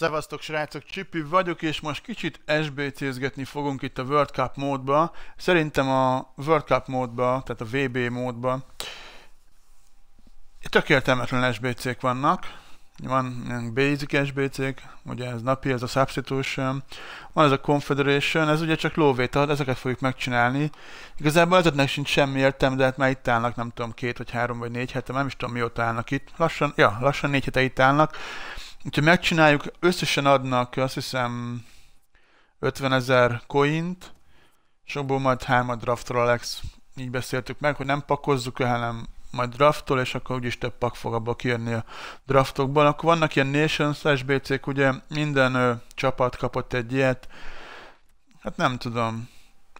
Szevasztok srácok, Csipi vagyok, és most kicsit SBC-zgetni fogunk itt a World Cup módba. Szerintem a World Cup módba, tehát a VB módba tök értelmetlen SBC-k vannak. Van basic SBC-k, ugye ez napi, ez a substitution, van ez a confederation, ez ugye csak lóvét ad, ezeket fogjuk megcsinálni. Igazából ezeknek sincs semmi értem, de hát már itt állnak, nem tudom, két vagy három vagy négy hete, nem is tudom mióta állnak itt. Lassan, ja, lassan négy hete itt állnak. Úgyhogy megcsináljuk, összesen adnak azt hiszem 50 ezer coint, és abból majd hármat draftol Alex. Így beszéltük meg, hogy nem pakozzuk el, hanem majd draftol, és akkor úgyis több pak fog abba kijönni a draftokban. Akkor vannak ilyen Nations BC-k, ugye minden ö, csapat kapott egy ilyet. Hát nem tudom.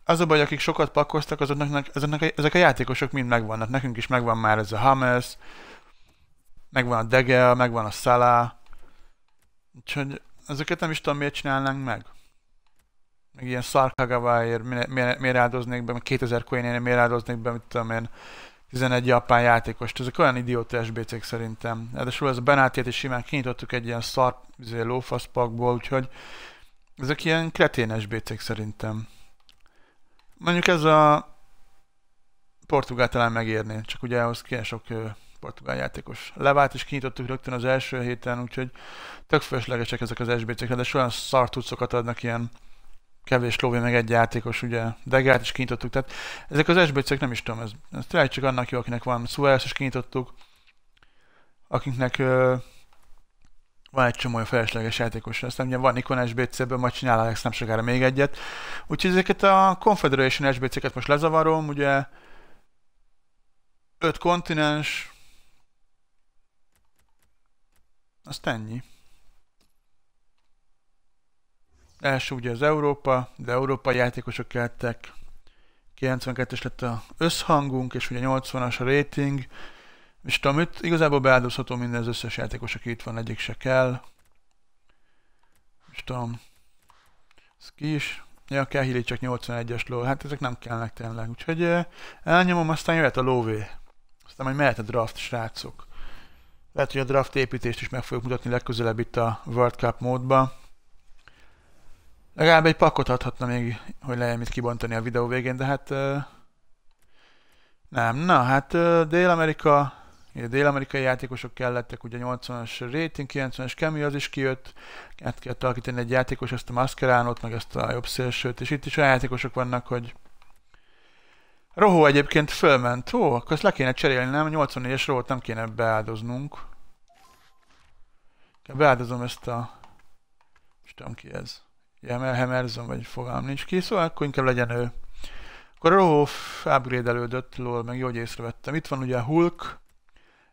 Az a baj, akik sokat pakoztak, azoknak, ezeknek, ezek a játékosok mind megvannak. Nekünk is megvan már ez a Hammers, megvan a Degel, megvan a Salah, Úgyhogy ezeket nem is tudom, miért csinálnánk meg. Meg ilyen szarkagaváért miért, miért, áldoznék be, 2000 coin miért áldoznék be, mit tudom én, 11 japán játékost. Ezek olyan idióta sbc szerintem. Ráadásul ez a Benátét is simán kinyitottuk egy ilyen szar izé, lófaszpakból, úgyhogy ezek ilyen kretén sbc szerintem. Mondjuk ez a portugál talán megérné, csak ugye ahhoz kéne sok portugál játékos levált, és kinyitottuk rögtön az első héten, úgyhogy tök fölöslegesek ezek az SBC-k, de olyan szartucokat adnak ilyen kevés lóvé, meg egy játékos, ugye Degát is kinyitottuk, tehát ezek az SBC-k nem is tudom, ez, ez tényleg csak annak jó, akinek van Suárez is kinyitottuk, akiknek ö, van egy csomó felesleges játékos, aztán ugye van Nikon SBC-ből, majd csinál Alex nem sokára még egyet. Úgyhogy ezeket a Confederation SBC-ket most lezavarom, ugye öt kontinens, azt ennyi. Első ugye az Európa, de európai játékosok keltek. 92-es lett az összhangunk, és ugye 80-as a rating. És tudom, itt igazából beáldozható minden az összes játékos, aki itt van, egyik se kell. És tudom, ez ki is. Ja, kell híli csak 81-es ló. Hát ezek nem kellnek tényleg. Úgyhogy eh, elnyomom, aztán jöhet a lóvé. Aztán majd mehet a draft, srácok. Lehet, hogy a draft építést is meg fogjuk mutatni legközelebb itt a World Cup módba. Legalább egy pakot adhatna még, hogy lehet mit kibontani a videó végén, de hát... Nem, na hát Dél-Amerika, dél-amerikai játékosok kellettek, ugye 80-as rating, 90 as Kemi az is kijött, át kellett alakítani egy játékos, ezt a maszkeránot, meg ezt a jobb szélsőt, és itt is olyan játékosok vannak, hogy Rohó egyébként fölment. Ó, akkor ezt le kéne cserélni, nem? 84-es rohót nem kéne beáldoznunk. Beáldozom ezt a... Most tudom ki ez. Jemel Hemerson, vagy fogalm nincs ki, szóval akkor inkább legyen ő. Akkor a Rohó upgrade-elődött, lol, meg jó, hogy észrevettem. Itt van ugye Hulk.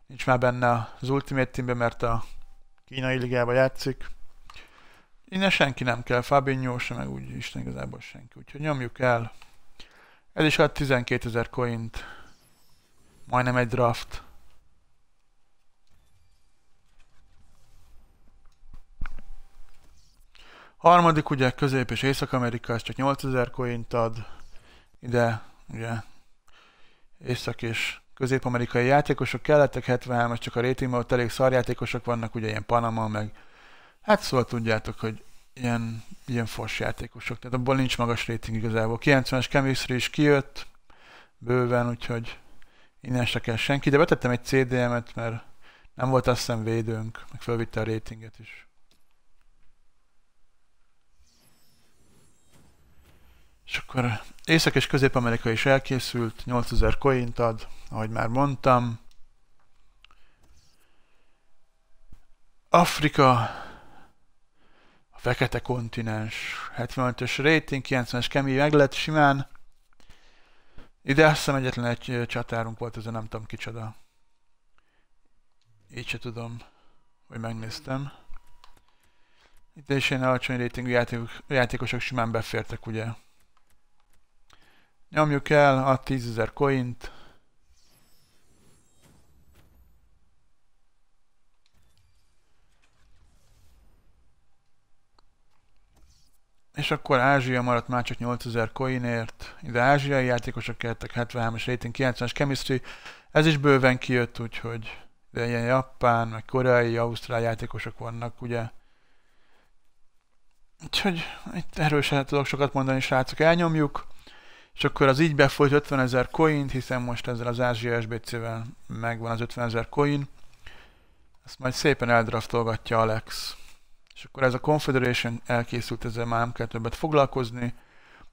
Nincs már benne az Ultimate Teamben, mert a kínai ligába játszik. Innen senki nem kell, Fabinho sem, meg úgy Isten igazából senki. Úgyhogy nyomjuk el. Ez is ad 12 ezer coint. Majdnem egy draft. Harmadik ugye Közép- és Észak-Amerika, ez csak 8000 coint ad. Ide ugye Észak- és Közép-amerikai játékosok kellettek, 73 csak a ratingben ott elég szarjátékosok vannak, ugye ilyen Panama, meg hát szóval tudjátok, hogy ilyen, ilyen fors játékosok, tehát abból nincs magas rating igazából. 90-es chemistry is kijött, bőven, úgyhogy innen se kell senki, de betettem egy CDM-et, mert nem volt azt hiszem védőnk, meg fölvitte a ratinget is. És akkor Észak- és Közép-Amerika is elkészült, 8000 coint ad, ahogy már mondtam. Afrika a fekete kontinens, 75-ös rating, 90-es kemény meg lett simán. Ide azt hiszem egyetlen egy csatárunk volt, ez a nem tudom kicsoda. Így se tudom, hogy megnéztem. Itt is ilyen alacsony rétingű játékos, játékosok simán befértek, ugye? Nyomjuk el a 10.000 coint. És akkor Ázsia maradt már csak 8000 coinért. Ide ázsiai játékosok keltek, 73-as rating, 90 as chemistry. Ez is bőven kijött, úgyhogy de ilyen japán, meg koreai, ausztrál játékosok vannak, ugye. Úgyhogy itt erről sem tudok sokat mondani, srácok, elnyomjuk. És akkor az így befolyt 50 ezer coint, hiszen most ezzel az Ázsia SBC-vel megvan az 50 ezer coin. Ezt majd szépen eldraftolgatja Alex és akkor ez a Confederation elkészült, ezzel már nem kell többet foglalkozni.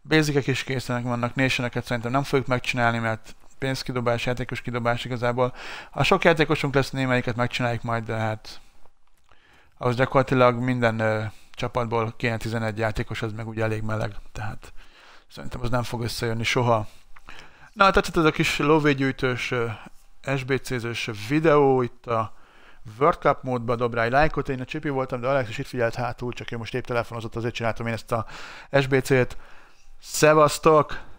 Basicek is készenek vannak, nationeket szerintem nem fogjuk megcsinálni, mert pénzkidobás, játékos kidobás igazából. Ha sok játékosunk lesz, némelyiket megcsináljuk majd, de hát az gyakorlatilag minden ö, csapatból kéne 11 játékos, az meg ugye elég meleg, tehát szerintem az nem fog összejönni soha. Na, tetszett ez a kis lóvégyűjtős, SBC-zős videó itt a World Cup módba dob rá egy lájkot, én a csipi voltam, de Alex is itt figyelt hátul, csak én most épp telefonozott, azért csináltam én ezt a SBC-t. Szevasztok!